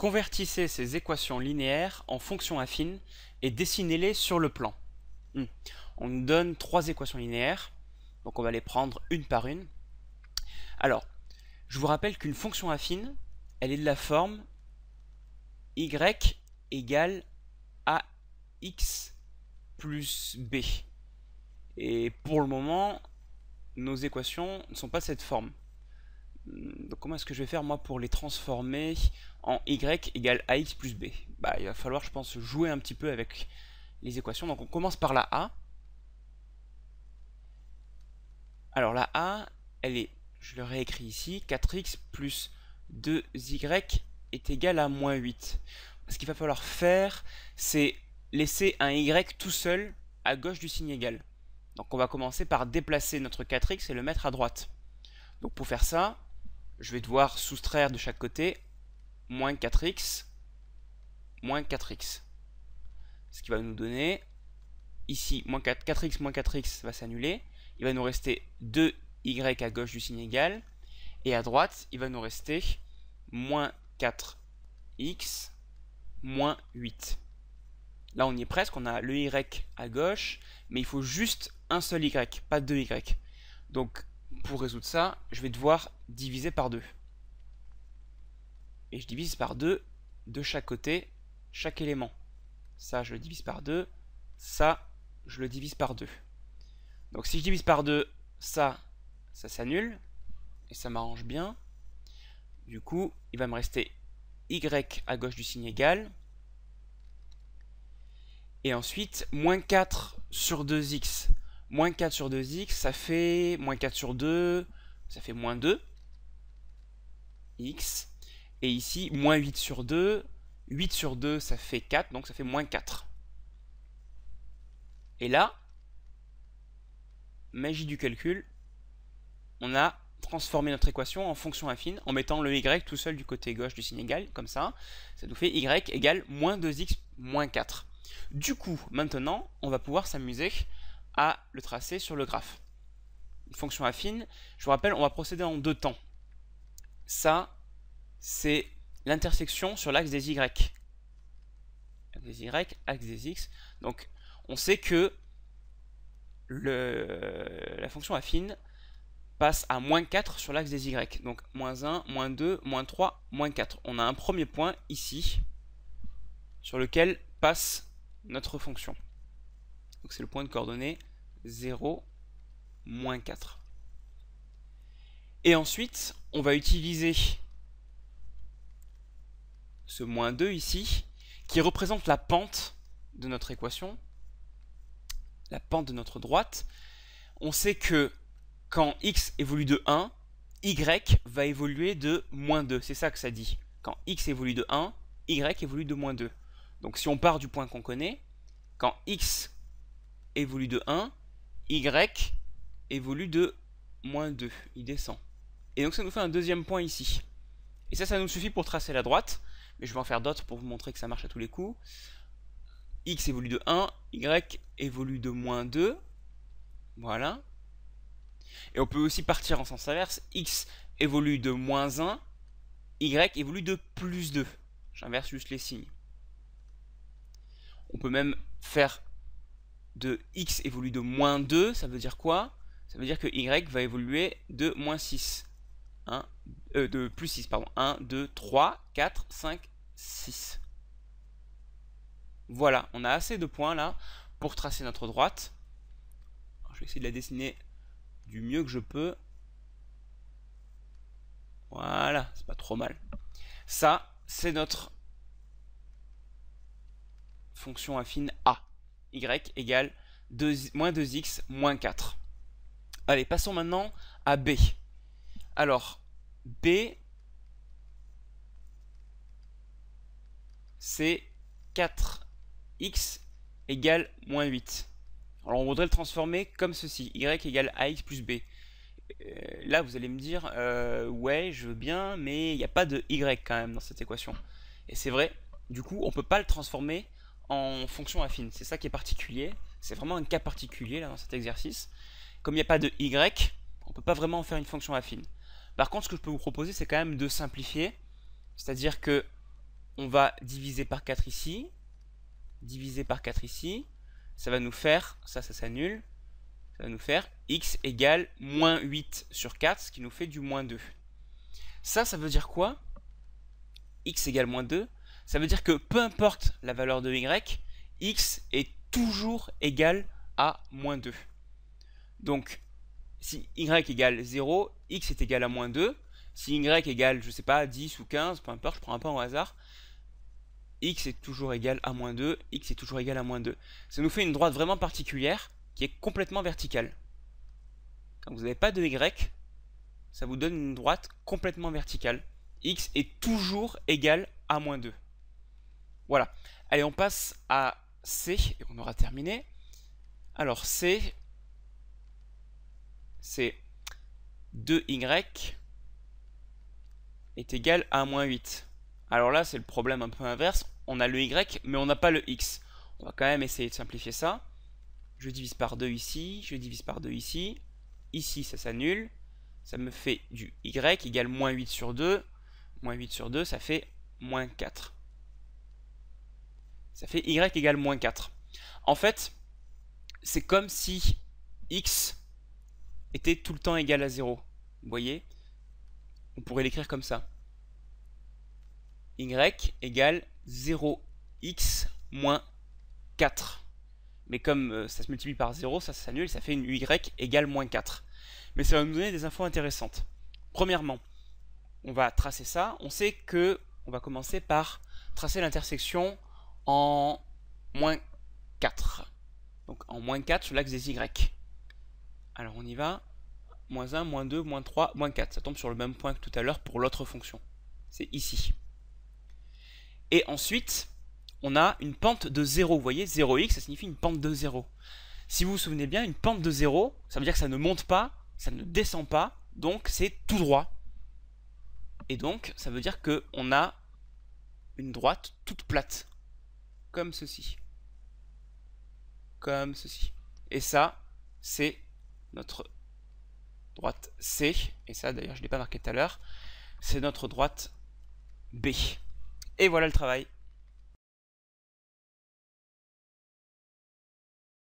Convertissez ces équations linéaires en fonctions affines et dessinez-les sur le plan. Hmm. On nous donne trois équations linéaires, donc on va les prendre une par une. Alors, je vous rappelle qu'une fonction affine, elle est de la forme y égale à x plus b. Et pour le moment, nos équations ne sont pas cette forme. Donc comment est-ce que je vais faire moi pour les transformer en y égale ax plus b Bah il va falloir je pense jouer un petit peu avec les équations. Donc on commence par la a. Alors la a, elle est, je le réécris ici, 4x plus 2y est égal à moins 8. Ce qu'il va falloir faire, c'est laisser un y tout seul à gauche du signe égal. Donc on va commencer par déplacer notre 4x et le mettre à droite. Donc pour faire ça, je vais devoir soustraire de chaque côté moins 4x, moins 4x. Ce qui va nous donner ici, 4, 4x moins 4x va s'annuler. Il va nous rester 2y à gauche du signe égal. Et à droite, il va nous rester moins 4x moins 8. Là, on y est presque. On a le y à gauche, mais il faut juste un seul y, pas deux y. Donc, pour résoudre ça, je vais devoir diviser par 2. Et je divise par 2 de chaque côté chaque élément. Ça, je le divise par 2. Ça, je le divise par 2. Donc si je divise par 2, ça, ça s'annule. Et ça m'arrange bien. Du coup, il va me rester y à gauche du signe égal. Et ensuite, moins 4 sur 2x, Moins 4 sur 2x, ça fait moins 4 sur 2, ça fait moins 2. x. Et ici, moins 8 sur 2, 8 sur 2, ça fait 4, donc ça fait moins 4. Et là, magie du calcul, on a transformé notre équation en fonction affine en mettant le y tout seul du côté gauche du signe égal, comme ça. Ça nous fait y égale moins 2x moins 4. Du coup, maintenant, on va pouvoir s'amuser le tracer sur le graphe. Une fonction affine, je vous rappelle, on va procéder en deux temps. Ça, c'est l'intersection sur l'axe des y. Axe des y, axe des x. Donc, on sait que la fonction affine passe à moins 4 sur l'axe des y. Donc, moins 1, moins 2, moins 3, moins 4. On a un premier point ici sur lequel passe notre fonction. Donc c'est le point de coordonnées 0, moins 4. Et ensuite, on va utiliser ce moins 2 ici, qui représente la pente de notre équation, la pente de notre droite. On sait que quand x évolue de 1, y va évoluer de moins 2. C'est ça que ça dit. Quand x évolue de 1, y évolue de moins 2. Donc si on part du point qu'on connaît, quand x évolue de 1, y évolue de moins 2, il descend. Et donc ça nous fait un deuxième point ici. Et ça, ça nous suffit pour tracer la droite, mais je vais en faire d'autres pour vous montrer que ça marche à tous les coups. X évolue de 1, Y évolue de moins 2, voilà. Et on peut aussi partir en sens inverse, X évolue de moins 1, Y évolue de plus 2. J'inverse juste les signes. On peut même faire de x évolue de moins 2, ça veut dire quoi Ça veut dire que y va évoluer de moins 6. Euh, de plus 6, pardon. 1, 2, 3, 4, 5, 6. Voilà, on a assez de points là pour tracer notre droite. je vais essayer de la dessiner du mieux que je peux. Voilà, c'est pas trop mal. Ça, c'est notre fonction affine A y égale moins 2x moins 4. Allez, passons maintenant à B. Alors, B, c'est 4x égale moins 8. Alors on voudrait le transformer comme ceci, y égale ax plus b. Euh, là vous allez me dire, euh, ouais je veux bien, mais il n'y a pas de y quand même dans cette équation. Et c'est vrai, du coup on ne peut pas le transformer en fonction affine. C'est ça qui est particulier. C'est vraiment un cas particulier là, dans cet exercice. Comme il n'y a pas de y, on ne peut pas vraiment en faire une fonction affine. Par contre, ce que je peux vous proposer, c'est quand même de simplifier. C'est-à-dire que on va diviser par 4 ici, diviser par 4 ici, ça va nous faire, ça, ça s'annule, ça va nous faire x égale moins 8 sur 4, ce qui nous fait du moins 2. Ça, ça veut dire quoi x égale moins 2 ça veut dire que peu importe la valeur de y, x est toujours égal à moins 2. Donc, si y égale 0, x est égal à moins 2. Si y égale, je ne sais pas, 10 ou 15, peu importe, je prends un pas au hasard, x est toujours égal à moins 2, x est toujours égal à moins 2. Ça nous fait une droite vraiment particulière qui est complètement verticale. Quand vous n'avez pas de y, ça vous donne une droite complètement verticale. x est toujours égal à moins 2. Voilà. Allez, on passe à C, et on aura terminé. Alors C, c'est 2y est égal à moins 8. Alors là, c'est le problème un peu inverse. On a le y, mais on n'a pas le x. On va quand même essayer de simplifier ça. Je divise par 2 ici, je divise par 2 ici. Ici, ça s'annule. Ça me fait du y égal moins 8 sur 2. Moins 8 sur 2, ça fait moins 4 ça fait y égale moins 4. En fait, c'est comme si x était tout le temps égal à 0. Vous voyez On pourrait l'écrire comme ça. y égale 0x moins 4. Mais comme euh, ça se multiplie par 0, ça s'annule, ça fait une y égale moins 4. Mais ça va nous donner des infos intéressantes. Premièrement, on va tracer ça. On sait que on va commencer par tracer l'intersection en moins 4. Donc en moins 4 sur l'axe des Y. Alors on y va. Moins 1, moins 2, moins 3, moins 4. Ça tombe sur le même point que tout à l'heure pour l'autre fonction. C'est ici. Et ensuite, on a une pente de 0. Vous voyez, 0x, ça signifie une pente de 0. Si vous vous souvenez bien, une pente de 0, ça veut dire que ça ne monte pas, ça ne descend pas, donc c'est tout droit. Et donc, ça veut dire qu'on a une droite toute plate comme ceci. Comme ceci. Et ça, c'est notre droite C. Et ça, d'ailleurs, je ne l'ai pas marqué tout à l'heure. C'est notre droite B. Et voilà le travail.